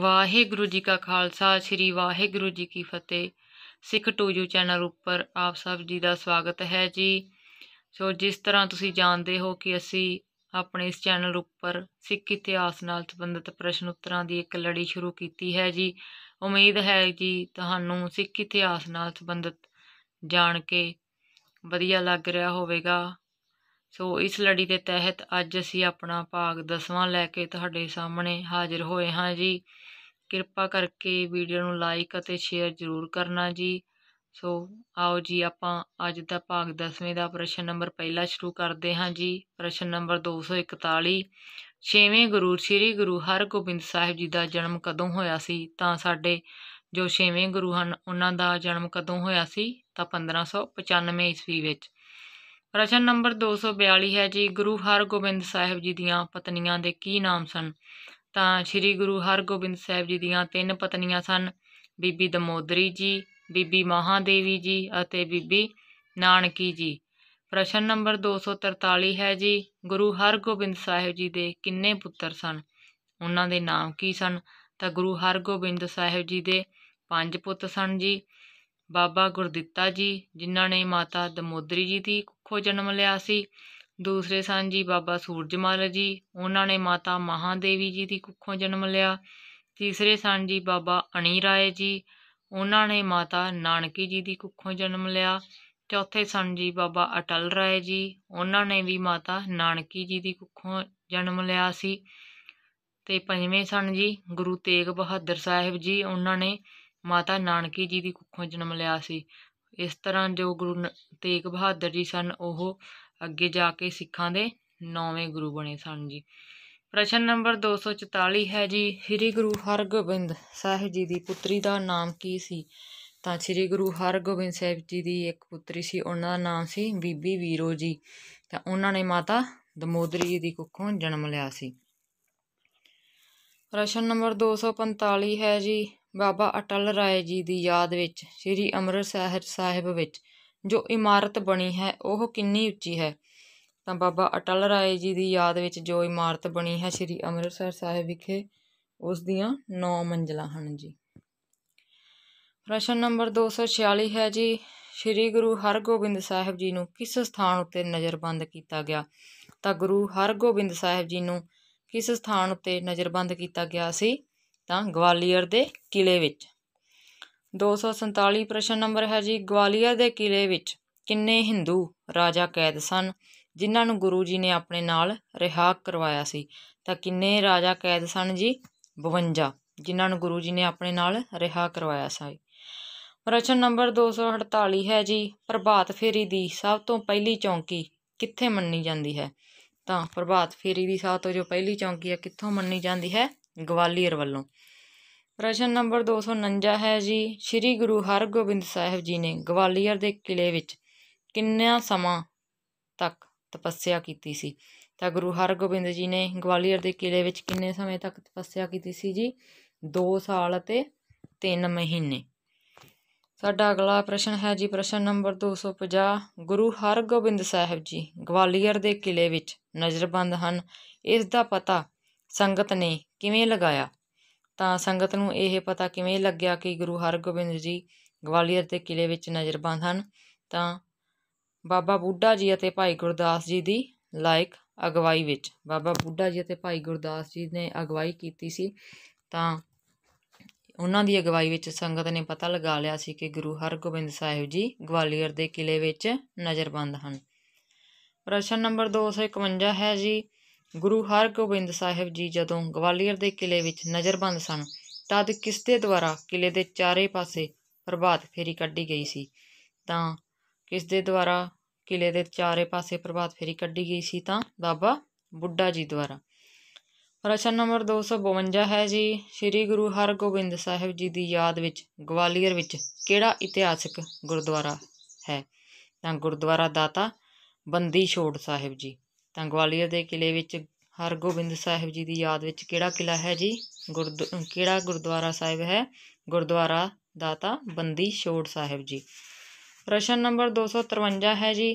ਵਾਹਿਗੁਰੂ ਜੀ ਕਾ ਖਾਲਸਾ ਸ੍ਰੀ ਵਾਹਿਗੁਰੂ ਜੀ ਕੀ ਫਤਿਹ ਸਿੱਖ ਟੂਜੂ ਚੈਨਲ ਉੱਪਰ ਆਪ ਸਭ ਜੀ ਦਾ ਸਵਾਗਤ ਹੈ ਜੀ ਸੋ ਜਿਸ ਤਰ੍ਹਾਂ ਤੁਸੀਂ ਜਾਣਦੇ ਹੋ ਕਿ ਅਸੀਂ ਆਪਣੇ ਇਸ ਚੈਨਲ ਉੱਪਰ ਸਿੱਖ ਇਤਿਹਾਸ ਨਾਲ ਸੰਬੰਧਿਤ ਪ੍ਰਸ਼ਨ ਉੱਤਰਾਂ ਦੀ ਇੱਕ ਲੜੀ ਸ਼ੁਰੂ ਕੀਤੀ ਹੈ ਜੀ ਉਮੀਦ ਹੈ ਜੀ ਤੁਹਾਨੂੰ ਸਿੱਖ ਇਤਿਹਾਸ ਨਾਲ ਸੰਬੰਧਿਤ ਜਾਣ ਕੇ ਵਧੀਆ ਲੱਗ ਰਿਹਾ ਹੋਵੇਗਾ ਸੋ ਇਸ ਲੜੀ ਦੇ ਤਹਿਤ ਅੱਜ ਅਸੀਂ ਆਪਣਾ ਭਾਗ ਦਸਵਾਂ ਲੈ ਕੇ ਤੁਹਾਡੇ ਸਾਹਮਣੇ ਹਾਜ਼ਰ ਹੋਏ ਹਾਂ ਜੀ ਕਿਰਪਾ ਕਰਕੇ ਵੀਡੀਓ ਨੂੰ ਲਾਈਕ ਅਤੇ ਸ਼ੇਅਰ ਜ਼ਰੂਰ ਕਰਨਾ ਜੀ ਸੋ ਆਓ ਜੀ ਆਪਾਂ ਅੱਜ ਦਾ ਭਾਗ 10ਵੇਂ ਦਾ ਪ੍ਰਸ਼ਨ ਨੰਬਰ ਪਹਿਲਾ ਸ਼ੁਰੂ ਕਰਦੇ ਹਾਂ ਜੀ ਪ੍ਰਸ਼ਨ ਨੰਬਰ 241 ਛੇਵੇਂ ਗੁਰੂ ਸ੍ਰੀ ਗੁਰੂ ਹਰਗੋਬਿੰਦ ਸਾਹਿਬ ਜੀ ਦਾ ਜਨਮ ਕਦੋਂ ਹੋਇਆ ਸੀ ਤਾਂ ਸਾਡੇ ਜੋ ਛੇਵੇਂ ਗੁਰੂ ਹਨ ਉਹਨਾਂ ਦਾ ਜਨਮ ਕਦੋਂ ਹੋਇਆ ਸੀ ਤਾਂ 1595 ਈਸਵੀ ਵਿੱਚ ਪ੍ਰਸ਼ਨ ਨੰਬਰ 242 ਹੈ ਜੀ ਗੁਰੂ ਹਰਗੋਬਿੰਦ ਸਾਹਿਬ ਜੀ ਦੀਆਂ ਪਤਨੀਆਂ ਦੇ ਕੀ ਨਾਮ ਸਨ ਤਾਂ ਸ੍ਰੀ ਗੁਰੂ ਹਰਗੋਬਿੰਦ ਸਾਹਿਬ ਜੀ ਦੀਆਂ ਤਿੰਨ ਪਤਨੀਆਂ ਸਨ ਬੀਬੀ ਦਮੋਦਰੀ ਜੀ ਬੀਬੀ ਮਹਾਦੇਵੀ ਜੀ ਅਤੇ ਬੀਬੀ ਨਾਨਕੀ ਜੀ ਪ੍ਰਸ਼ਨ ਨੰਬਰ 243 ਹੈ ਜੀ ਗੁਰੂ ਹਰਗੋਬਿੰਦ ਸਾਹਿਬ ਜੀ ਦੇ ਕਿੰਨੇ ਪੁੱਤਰ ਸਨ ਉਹਨਾਂ ਦੇ ਨਾਮ ਕੀ ਸਨ ਤਾਂ ਗੁਰੂ ਹਰਗੋਬਿੰਦ ਸਾਹਿਬ ਜੀ ਦੇ ਪੰਜ ਪੁੱਤ ਸਨ ਜੀ ਬਾਬਾ ਗੁਰਦਿੱਤਾ ਜੀ ਜਿਨ੍ਹਾਂ ਨੇ ਮਾਤਾ ਦਮੋਦਰੀ ਜੀ ਦੀ ਕੁੱਖੋਂ ਜਨਮ ਲਿਆ ਸੀ ਦੂਸਰੇ ਸਨ ਜੀ ਬਾਬਾ ਸੂਰਜਮਲ ਜੀ ਉਹਨਾਂ ਨੇ ਮਾਤਾ ਮਹਾਦੇਵੀ ਜੀ ਦੀ ਕੁੱਖੋਂ ਜਨਮ ਲਿਆ ਤੀਸਰੇ ਸਨ ਜੀ ਬਾਬਾ ਅਣੀ ਰਾਏ ਜੀ ਉਹਨਾਂ ਨੇ ਮਾਤਾ ਨਾਨਕੀ ਜੀ ਦੀ ਕੁੱਖੋਂ ਜਨਮ ਲਿਆ ਚੌਥੇ ਸਨ ਜੀ ਬਾਬਾ ਅਟਲ ਰਾਏ ਜੀ ਉਹਨਾਂ ਨੇ ਵੀ ਮਾਤਾ ਨਾਨਕੀ ਜੀ ਦੀ ਕੁੱਖੋਂ ਜਨਮ ਲਿਆ ਸੀ ਤੇ ਪੰਜਵੇਂ ਸਨ ਜੀ ਗੁਰੂ ਤੇਗ ਬਹਾਦਰ ਸਾਹਿਬ ਜੀ ਉਹਨਾਂ ਨੇ ਮਾਤਾ ਨਾਨਕੀ ਜੀ ਦੀ ਕੁੱਖੋਂ ਜਨਮ ਲਿਆ ਸੀ ਇਸ ਤਰ੍ਹਾਂ ਜੋ ਗੁਰੂ ਤੇਗ ਬਹਾਦਰ ਜੀ ਸਨ ਉਹ ਅੱਗੇ ਜਾ ਕੇ ਸਿੱਖਾਂ ਦੇ ਨੌਵੇਂ ਗੁਰੂ ਬਣੇ ਸਨ ਜੀ ਪ੍ਰਸ਼ਨ ਨੰਬਰ 244 ਹੈ ਜੀ ਸ੍ਰੀ ਗੁਰੂ ਹਰਗੋਬਿੰਦ ਸਾਹਿਬ ਜੀ ਦੀ ਪੁੱਤਰੀ ਦਾ ਨਾਮ ਕੀ ਸੀ ਤਾਂ ਸ੍ਰੀ ਗੁਰੂ ਹਰਗੋਬਿੰਦ ਸਾਹਿਬ ਜੀ ਦੀ ਇੱਕ ਪੁੱਤਰੀ ਸੀ ਉਹਨਾਂ ਦਾ ਨਾਮ ਸੀ ਬੀਬੀ ਵੀਰੋ ਜੀ ਤਾਂ ਉਹਨਾਂ ਨੇ ਮਾਤਾ ਦਮੋਦਰੀ ਜੀ ਦੀ ਕੁੱਖੋਂ ਜਨਮ ਲਿਆ ਸੀ ਪ੍ਰਸ਼ਨ ਨੰਬਰ 245 ਹੈ ਜੀ ਬਾਬਾ ਅਟਲ ਰਾਏ ਜੀ ਦੀ ਯਾਦ ਵਿੱਚ ਸ੍ਰੀ ਅੰਮ੍ਰਿਤਸਰ ਸਾਹਿਬ ਵਿੱਚ ਜੋ ਇਮਾਰਤ ਬਣੀ ਹੈ ਉਹ ਕਿੰਨੀ ਉੱਚੀ ਹੈ ਤਾਂ ਬਾਬਾ ਅਟਲ ਰਾਏ ਜੀ ਦੀ ਯਾਦ ਵਿੱਚ ਜੋ ਇਮਾਰਤ ਬਣੀ ਹੈ ਸ੍ਰੀ ਅੰਮ੍ਰਿਤਸਰ ਸਾਹਿਬ ਵਿਖੇ ਉਸ ਦੀਆਂ 9 ਮੰਜ਼ਲਾਂ ਹਨ ਜੀ ਪ੍ਰਸ਼ਨ ਨੰਬਰ 246 ਹੈ ਜੀ ਸ੍ਰੀ ਗੁਰੂ ਹਰਗੋਬਿੰਦ ਸਾਹਿਬ ਜੀ ਨੂੰ ਕਿਸ ਸਥਾਨ ਉੱਤੇ ਨਜ਼ਰਬੰਦ ਕੀਤਾ ਗਿਆ ਤਾਂ ਗੁਰੂ ਹਰਗੋਬਿੰਦ ਸਾਹਿਬ ਜੀ ਨੂੰ ਕਿਸ ਸਥਾਨ ਉੱਤੇ ਨਜ਼ਰਬੰਦ ਕੀਤਾ ਗਿਆ ਸੀ ਤਾਂ ਗਵਾਲੀਅਰ ਦੇ ਕਿਲੇ ਵਿੱਚ 247 ਪ੍ਰਸ਼ਨ ਨੰਬਰ ਹੈ ਜੀ ਗਵਾਲੀਅਰ ਦੇ ਕਿਲੇ ਵਿੱਚ ਕਿੰਨੇ ਹਿੰਦੂ ਰਾਜਾ ਕੈਦ ਸਨ ਜਿਨ੍ਹਾਂ ਨੂੰ ਗੁਰੂ ਜੀ ਨੇ ਆਪਣੇ ਨਾਲ ਰਿਹਾ ਕਰਵਾਇਆ ਸੀ ਤਾਂ ਕਿੰਨੇ ਰਾਜਾ ਕੈਦ ਸਨ ਜੀ 52 ਜਿਨ੍ਹਾਂ ਨੂੰ ਗੁਰੂ ਜੀ ਨੇ ਆਪਣੇ ਨਾਲ ਰਿਹਾ ਕਰਵਾਇਆ ਸੀ ਪ੍ਰਸ਼ਨ ਨੰਬਰ 248 ਹੈ ਜੀ ਪ੍ਰਭਾਤ ਫੇਰੀ ਦੀ ਸਭ ਤੋਂ ਪਹਿਲੀ ਚੌਂਕੀ ਕਿੱਥੇ ਮੰਨੀ ਜਾਂਦੀ ਹੈ ਤਾਂ ਪ੍ਰਭਾਤ ਫੇਰੀ ਦੀ ਸਭ ਤੋਂ ਜੋ ਪਹਿਲੀ ਚੌਂਕੀ ਹੈ ਕਿੱਥੋਂ ਮੰਨੀ ਜਾਂਦੀ ਹੈ ਗਵਾਲੀਅਰ ਵੱਲੋਂ ਪ੍ਰਸ਼ਨ ਨੰਬਰ 249 ਹੈ ਜੀ ਸ੍ਰੀ ਗੁਰੂ ਹਰਗੋਬਿੰਦ ਸਾਹਿਬ ਜੀ ਨੇ ਗਵਾਲੀਅਰ ਦੇ ਕਿਲੇ ਵਿੱਚ ਕਿੰਨਾ ਸਮਾਂ ਤੱਕ ਤਪੱਸਿਆ ਕੀਤੀ ਸੀ ਤਾਂ ਗੁਰੂ ਹਰਗੋਬਿੰਦ ਜੀ ਨੇ ਗਵਾਲੀਅਰ ਦੇ ਕਿਲੇ ਵਿੱਚ ਕਿੰਨੇ ਸਮੇਂ ਤੱਕ ਤਪੱਸਿਆ ਕੀਤੀ ਸੀ ਜੀ 2 ਸਾਲ ਅਤੇ 3 ਮਹੀਨੇ ਸਾਡਾ ਅਗਲਾ ਪ੍ਰਸ਼ਨ ਹੈ ਜੀ ਪ੍ਰਸ਼ਨ ਨੰਬਰ 250 ਗੁਰੂ ਹਰਗੋਬਿੰਦ ਸਾਹਿਬ ਜੀ ਗਵਾਲੀਅਰ ਦੇ ਕਿਲੇ ਵਿੱਚ ਨਜ਼ਰਬੰਦ ਹਨ ਇਸ ਦਾ ਪਤਾ ਸੰਗਤ ਨੇ ਕਿਵੇਂ ਲਗਾਇਆ ਤਾਂ ਸੰਗਤ ਨੂੰ ਇਹ ਪਤਾ ਕਿਵੇਂ ਲੱਗਿਆ ਕਿ ਗੁਰੂ ਹਰਗੋਬਿੰਦ ਜੀ ਗਵਾਲੀਅਰ ਦੇ ਕਿਲੇ ਵਿੱਚ ਨਜ਼ਰਬੰਦ ਹਨ ਤਾਂ ਬਾਬਾ ਬੁੱਢਾ ਜੀ ਅਤੇ ਭਾਈ ਗੁਰਦਾਸ ਜੀ ਦੀ ਲਾਇਕ ਅਗਵਾਈ ਵਿੱਚ ਬਾਬਾ ਬੁੱਢਾ ਜੀ ਅਤੇ ਭਾਈ ਗੁਰਦਾਸ ਜੀ ਨੇ ਅਗਵਾਈ ਕੀਤੀ ਸੀ ਤਾਂ ਉਹਨਾਂ ਦੀ ਅਗਵਾਈ ਵਿੱਚ ਸੰਗਤ ਨੇ ਪਤਾ ਲਗਾ ਲਿਆ ਸੀ ਕਿ ਗੁਰੂ ਹਰਗੋਬਿੰਦ ਸਾਹਿਬ ਜੀ ਗਵਾਲੀਅਰ ਦੇ ਕਿਲੇ ਵਿੱਚ ਨਜ਼ਰਬੰਦ ਹਨ ਪ੍ਰਸ਼ਨ ਨੰਬਰ 251 ਹੈ ਜੀ ਗੁਰੂ ਹਰਗੋਬਿੰਦ ਸਾਹਿਬ ਜੀ ਜਦੋਂ ਗਵਾਲੀਅਰ ਦੇ ਕਿਲੇ ਵਿੱਚ ਨਜ਼ਰਬੰਦ ਸਨ ਤਦ ਕਿਸ ਦੇ ਦੁਆਰਾ ਕਿਲੇ ਦੇ ਚਾਰੇ ਪਾਸੇ ਪ੍ਰਭਾਤ ਫੇਰੀ ਕੱਢੀ ਗਈ ਸੀ ਤਾਂ ਕਿਸ ਦੇ ਦੁਆਰਾ ਕਿਲੇ ਦੇ ਚਾਰੇ ਪਾਸੇ ਪ੍ਰਭਾਤ ਫੇਰੀ ਕੱਢੀ ਗਈ ਸੀ ਤਾਂ ਬਾਬਾ ਬੁੱਢਾ ਜੀ ਦੁਆਰਾ ਪ੍ਰਸ਼ਨ ਨੰਬਰ 252 ਹੈ ਜੀ ਸ੍ਰੀ ਗੁਰੂ ਹਰਗੋਬਿੰਦ ਸਾਹਿਬ ਜੀ ਦੀ ਯਾਦ ਵਿੱਚ ਗਵਾਲੀਅਰ ਵਿੱਚ ਕਿਹੜਾ ਇਤਿਹਾਸਿਕ ਗੁਰਦੁਆਰਾ ਹੈ ਤਾਂ ਗੁਰਦੁਆਰਾ ਦਾਤਾ ਬੰਦੀ ਛੋੜ ਸਾਹਿਬ ਜੀ ਤਾਂ ਗਵਾਲੀਅਰ ਦੇ ਕਿਲੇ ਵਿੱਚ ਹਰਗੋਬਿੰਦ ਸਾਹਿਬ ਜੀ ਦੀ ਯਾਦ ਵਿੱਚ ਕਿਹੜਾ ਕਿਲਾ ਹੈ ਜੀ ਗੁਰਦ ਕਿਹੜਾ ਗੁਰਦੁਆਰਾ ਸਾਹਿਬ ਹੈ ਗੁਰਦੁਆਰਾ ਦਾਤਾ ਬੰਦੀ ਛੋੜ ਸਾਹਿਬ ਜੀ ਪ੍ਰਸ਼ਨ ਨੰਬਰ 253 ਹੈ ਜੀ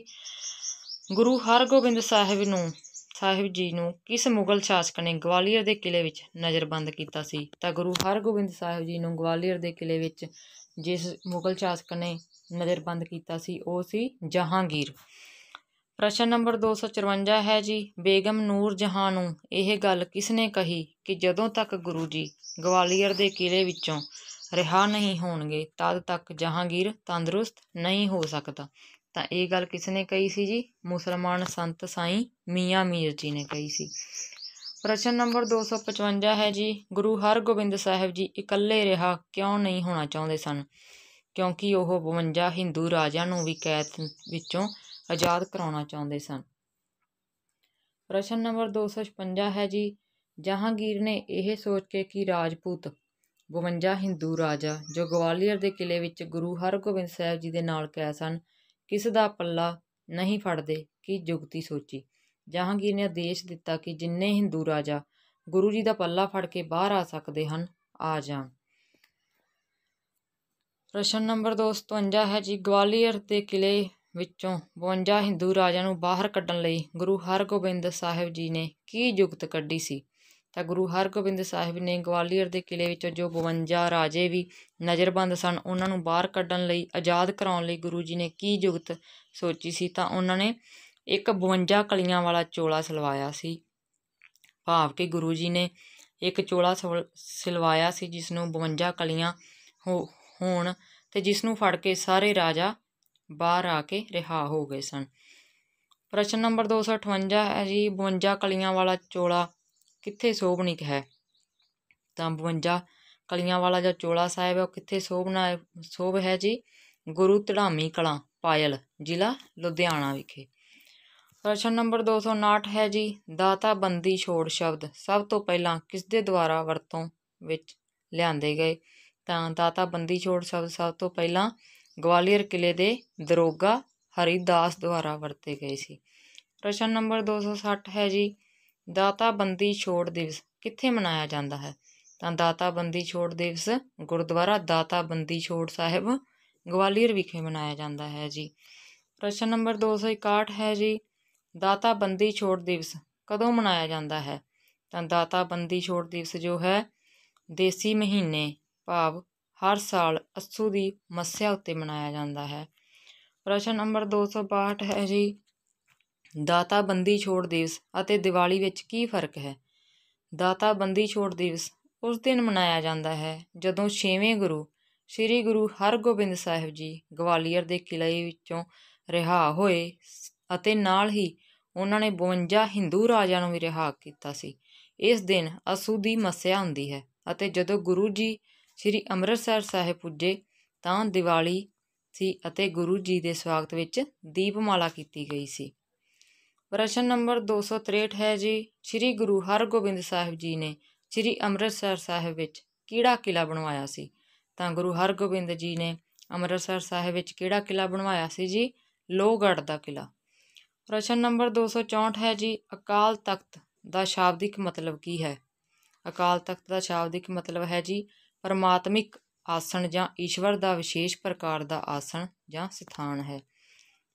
ਗੁਰੂ ਹਰਗੋਬਿੰਦ ਸਾਹਿਬ ਨੂੰ ਸਾਹਿਬ ਜੀ ਨੂੰ ਕਿਸ ਮੁਗਲ ਸ਼ਾਸਕ ਨੇ ਗਵਾਲੀਅਰ ਦੇ ਕਿਲੇ ਵਿੱਚ ਨਜ਼ਰਬੰਦ ਕੀਤਾ ਸੀ ਤਾਂ ਗੁਰੂ ਹਰਗੋਬਿੰਦ ਸਾਹਿਬ ਜੀ ਨੂੰ ਗਵਾਲੀਅਰ ਦੇ ਕਿਲੇ ਵਿੱਚ ਜਿਸ ਮੁਗਲ ਸ਼ਾਸਕ ਨੇ ਨਜ਼ਰਬੰਦ ਕੀਤਾ ਸੀ ਉਹ ਸੀ ਜਹਾਂਗੀਰ ਪ੍ਰਸ਼ਨ ਨੰਬਰ 254 ਹੈ ਜੀ ਬੇਗਮ ਨੂਰ ਜਹਾਂ ਨੂੰ ਇਹ ਗੱਲ ਕਿਸਨੇ ਕਹੀ ਕਿ ਜਦੋਂ ਤੱਕ ਗੁਰੂ ਜੀ ਗਵਾਲੀਅਰ ਦੇ ਕਿਲੇ ਵਿੱਚੋਂ ਰਿਹਾ ਨਹੀਂ ਹੋਣਗੇ ਤਦ ਤੱਕ ਜਹਾਂਗੀਰ ਤੰਦਰੁਸਤ ਨਹੀਂ ਹੋ ਸਕਦਾ ਤਾਂ ਇਹ ਗੱਲ ਕਿਸਨੇ ਕਹੀ ਸੀ ਜੀ ਮੁਸਲਮਾਨ ਸੰਤ ਸਾਈ ਮੀਆਂ ਮੀਰ ਜੀ ਨੇ ਕਹੀ ਸੀ ਪ੍ਰਸ਼ਨ ਨੰਬਰ 255 ਹੈ ਜੀ ਗੁਰੂ ਹਰਗੋਬਿੰਦ ਸਾਹਿਬ ਜੀ ਇਕੱਲੇ ਰਿਹਾ ਕਿਉਂ ਨਹੀਂ ਹੋਣਾ ਚਾਹੁੰਦੇ ਸਨ ਕਿਉਂਕਿ ਉਹ 52 ਹਿੰਦੂ ਰਾਜਾਂ ਨੂੰ ਵੀ ਕੈਦ ਵਿੱਚੋਂ ਆਜ਼ਾਦ ਕਰਾਉਣਾ ਚਾਹੁੰਦੇ ਸਨ ਪ੍ਰਸ਼ਨ ਨੰਬਰ 256 ਹੈ ਜੀ ਜਹਾਂਗੀਰ ਨੇ ਇਹ ਸੋਚ ਕੇ ਕਿ ਰਾਜਪੂਤ 52 ਹਿੰਦੂ ਰਾਜਾ ਜੋ ਗਵਾਲੀਅਰ ਦੇ ਕਿਲੇ ਵਿੱਚ ਗੁਰੂ ਹਰਗੋਬਿੰਦ ਸਾਹਿਬ ਜੀ ਦੇ ਨਾਲ ਕੈਦ ਸਨ ਕਿਸ ਦਾ ਪੱਲਾ ਨਹੀਂ ਫੜਦੇ ਕਿ ਜੁਗਤੀ ਸੋਚੀ ਜਹਾਂਗੀਰ ਨੇ ਆਦੇਸ਼ ਦਿੱਤਾ ਕਿ ਜਿੰਨੇ ਹਿੰਦੂ ਰਾਜਾ ਗੁਰੂ ਜੀ ਦਾ ਪੱਲਾ ਫੜ ਕੇ ਬਾਹਰ ਆ ਸਕਦੇ ਹਨ ਆ ਜਾਣ ਪ੍ਰਸ਼ਨ ਨੰਬਰ 252 ਹੈ ਜੀ ਗਵਾਲੀਅਰ ਦੇ ਕਿਲੇ ਵਿੱਚੋਂ 52 ਹਿੰਦੂ ਰਾਜਿਆਂ ਨੂੰ ਬਾਹਰ ਕੱਢਣ ਲਈ ਗੁਰੂ ਹਰਗੋਬਿੰਦ ਸਾਹਿਬ ਜੀ ਨੇ ਕੀ ਯੁਕਤ ਕੱਢੀ ਸੀ ਤਾਂ ਗੁਰੂ ਹਰਗੋਬਿੰਦ ਸਾਹਿਬ ਨੇ ਗਵਾਲੀਅਰ ਦੇ ਕਿਲੇ ਵਿੱਚੋਂ ਜੋ 52 ਰਾਜੇ ਵੀ ਨਜ਼ਰਬੰਦ ਸਨ ਉਹਨਾਂ ਨੂੰ ਬਾਹਰ ਕੱਢਣ ਲਈ ਆਜ਼ਾਦ ਕਰਾਉਣ ਲਈ ਗੁਰੂ ਜੀ ਨੇ ਕੀ ਯੁਕਤ ਸੋਚੀ ਸੀ ਤਾਂ ਉਹਨਾਂ ਨੇ ਇੱਕ 52 ਕਲੀਆਂ ਵਾਲਾ ਚੋਲਾ ਸਿਲਵਾਇਆ ਸੀ ਭਾਵ ਕਿ ਗੁਰੂ ਜੀ ਨੇ ਇੱਕ ਚੋਲਾ ਸਿਲਵਾਇਆ ਸੀ ਜਿਸ ਨੂੰ 52 ਕਲੀਆਂ ਹੋਣ ਤੇ ਜਿਸ ਨੂੰ ਫੜ ਕੇ ਸਾਰੇ ਰਾਜਾ ਬਾਹਰ ਆ ਕੇ ਰਿਹਾ ਹੋ ਗਏ ਸਨ ਪ੍ਰਸ਼ਨ ਨੰਬਰ 258 ਹੈ ਜੀ 52 ਕਲੀਆਂ ਵਾਲਾ ਚੋਲਾ ਕਿੱਥੇ ਸੋਭਨਿਕ ਹੈ ਤਾਂ 52 ਕਲੀਆਂ ਵਾਲਾ ਜੋ ਚੋਲਾ ਸਾਹਿਬ ਹੈ ਉਹ ਕਿੱਥੇ ਸੋਭਨਾ ਸੋਭ ਹੈ ਜੀ ਗੁਰੂ ਧੜਾਮੀ ਕਲਾਂ ਪਾਇਲ ਜ਼ਿਲ੍ਹਾ ਲੁਧਿਆਣਾ ਵਿਖੇ ਪ੍ਰਸ਼ਨ ਨੰਬਰ 259 ਹੈ ਜੀ ਦਾਤਾ ਬੰਦੀ ਛੋੜ ਸ਼ਬਦ ਸਭ ਤੋਂ ਪਹਿਲਾਂ ਕਿਸ ਦੇ ਦੁਆਰਾ ਵਰਤੋਂ ਵਿੱਚ ਲਿਆਂਦੇ ਗਏ ਤਾਂ ਦਾਤਾ ਬੰਦੀ ਛੋੜ ਸ਼ਬਦ ਸਭ ਤੋਂ ਪਹਿਲਾਂ ग्वालियर किले के दरोगा हरिदास द्वारा वरते गए थे प्रश्न नंबर दो सौ सठ है जी दाताबंदी छोड़ दिवस कितने मनाया जाता है तो दाताबंदी छोड़ दिवस गुरद्वारा दाताबंदी छोड़ साहब ग्वालियर विखे मनाया जाता है जी प्रश्न नंबर दो सौ इकाहठ है जी दाताबंदी छोड़ दिवस कदों मनाया जाता है तो दाताबंदी छोड़ दिवस जो है देसी महीने भाव ਹਰ ਸਾਲ ਅਸੂ ਦੀ ਮੱਸਿਆ ਉੱਤੇ ਮਨਾਇਆ ਜਾਂਦਾ ਹੈ ਪ੍ਰਸ਼ਨ ਨੰਬਰ 262 ਹੈ ਜੀ ਦਾਤਾ ਬੰਦੀ ਛੋੜ ਦਿਵਸ ਅਤੇ ਦੀਵਾਲੀ ਵਿੱਚ ਕੀ ਫਰਕ ਹੈ ਦਾਤਾ ਬੰਦੀ ਛੋੜ ਦਿਵਸ ਉਸ ਦਿਨ ਮਨਾਇਆ ਜਾਂਦਾ ਹੈ ਜਦੋਂ ਛੇਵੇਂ ਗੁਰੂ ਸ੍ਰੀ ਗੁਰੂ ਹਰਗੋਬਿੰਦ ਸਾਹਿਬ ਜੀ ਗਵਾਲੀਅਰ ਦੇ ਕਿਲੇ ਵਿੱਚੋਂ ਰਿਹਾ ਹੋਏ ਅਤੇ ਨਾਲ ਹੀ ਉਹਨਾਂ ਨੇ 52 ਹਿੰਦੂ ਰਾਜਾਂ ਨੂੰ ਵੀ ਰਿਹਾ ਕੀਤਾ ਸੀ ਇਸ ਦਿਨ ਅਸੂ ਦੀ ਮੱਸਿਆ ਹੁੰਦੀ ਹੈ ਅਤੇ ਜਦੋਂ ਗੁਰੂ ਜੀ ਸ੍ਰੀ ਅੰਮ੍ਰਿਤਸਰ ਸਾਹਿਬ ਪੁੱਜੇ ਤਾਂ ਦੀਵਾਲੀ ਸੀ ਅਤੇ ਗੁਰੂ ਜੀ ਦੇ ਸਵਾਗਤ ਵਿੱਚ ਦੀਪਮਾਲਾ ਕੀਤੀ ਗਈ ਸੀ ਪ੍ਰਸ਼ਨ ਨੰਬਰ 263 ਹੈ ਜੀ ਸ੍ਰੀ ਗੁਰੂ ਹਰਗੋਬਿੰਦ ਸਾਹਿਬ ਜੀ ਨੇ ਸ੍ਰੀ ਅੰਮ੍ਰਿਤਸਰ ਸਾਹਿਬ ਵਿੱਚ ਕਿਹੜਾ ਕਿਲਾ ਬਣਵਾਇਆ ਸੀ ਤਾਂ ਗੁਰੂ ਹਰਗੋਬਿੰਦ ਜੀ ਨੇ ਅੰਮ੍ਰਿਤਸਰ ਸਾਹਿਬ ਵਿੱਚ ਕਿਹੜਾ ਕਿਲਾ ਬਣਵਾਇਆ ਸੀ ਜੀ ਲੋਹਗੜ੍ਹ ਦਾ ਕਿਲਾ ਪ੍ਰਸ਼ਨ ਨੰਬਰ 264 ਹੈ ਜੀ ਅਕਾਲ ਤਖਤ ਦਾ ਸ਼ਾਬਦਿਕ ਮਤਲਬ ਕੀ ਹੈ ਅਕਾਲ ਤਖਤ ਦਾ ਸ਼ਾਬਦਿਕ ਮਤਲਬ ਹੈ ਜੀ ਪਰਮਾਤਮਿਕ ਆਸਣ ਜਾਂ ਈਸ਼ਵਰ ਦਾ ਵਿਸ਼ੇਸ਼ ਪ੍ਰਕਾਰ ਦਾ ਆਸਣ ਜਾਂ ਸਥਾਨ ਹੈ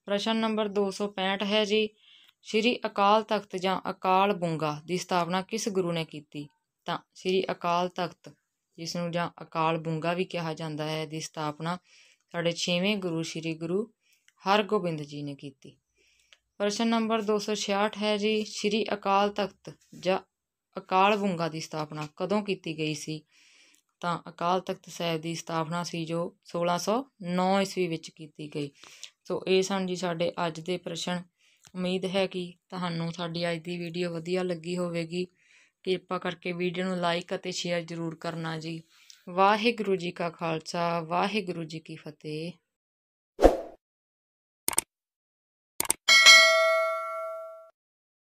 ਪ੍ਰਸ਼ਨ ਨੰਬਰ 265 ਹੈ ਜੀ ਸ੍ਰੀ ਅਕਾਲ ਤਖਤ ਜਾਂ ਅਕਾਲ ਬੁੰਗਾ ਦੀ ਸਥਾਪਨਾ ਕਿਸ ਗੁਰੂ ਨੇ ਕੀਤੀ ਤਾਂ ਸ੍ਰੀ ਅਕਾਲ ਤਖਤ ਜਿਸ ਨੂੰ ਜਾਂ ਅਕਾਲ ਬੁੰਗਾ ਵੀ ਕਿਹਾ ਜਾਂਦਾ ਹੈ ਦੀ ਸਥਾਪਨਾ ਸਾਡੇ 6ਵੇਂ ਗੁਰੂ ਸ੍ਰੀ ਗੁਰੂ ਹਰਗੋਬਿੰਦ ਜੀ ਨੇ ਕੀਤੀ ਪ੍ਰਸ਼ਨ ਨੰਬਰ 266 ਹੈ ਜੀ ਸ੍ਰੀ ਅਕਾਲ ਤਖਤ ਜਾਂ ਅਕਾਲ ਬੁੰਗਾ ਦੀ ਸਥਾਪਨਾ ਕਦੋਂ ਕੀਤੀ ਗਈ ਸੀ ਤਾਂ ਅਕਾਲ ਤਖਤ ਸਾਹਿਬ ਦੀ ਸਥਾਪਨਾ ਸੀ ਜੋ 1609 ਈਸਵੀ ਵਿੱਚ ਕੀਤੀ ਗਈ ਸੋ ਇਹ ਸਨ ਜੀ ਸਾਡੇ ਅੱਜ ਦੇ ਪ੍ਰਸ਼ਨ ਉਮੀਦ ਹੈ ਕਿ ਤੁਹਾਨੂੰ ਸਾਡੀ ਅੱਜ ਦੀ ਵੀਡੀਓ ਵਧੀਆ ਲੱਗੀ ਹੋਵੇਗੀ ਕਿਰਪਾ ਕਰਕੇ ਵੀਡੀਓ ਨੂੰ ਲਾਈਕ ਅਤੇ ਸ਼ੇਅਰ ਜ਼ਰੂਰ ਕਰਨਾ ਜੀ ਵਾਹਿਗੁਰੂ ਜੀ ਕਾ ਖਾਲਸਾ ਵਾਹਿਗੁਰੂ ਜੀ ਕੀ ਫਤਿਹ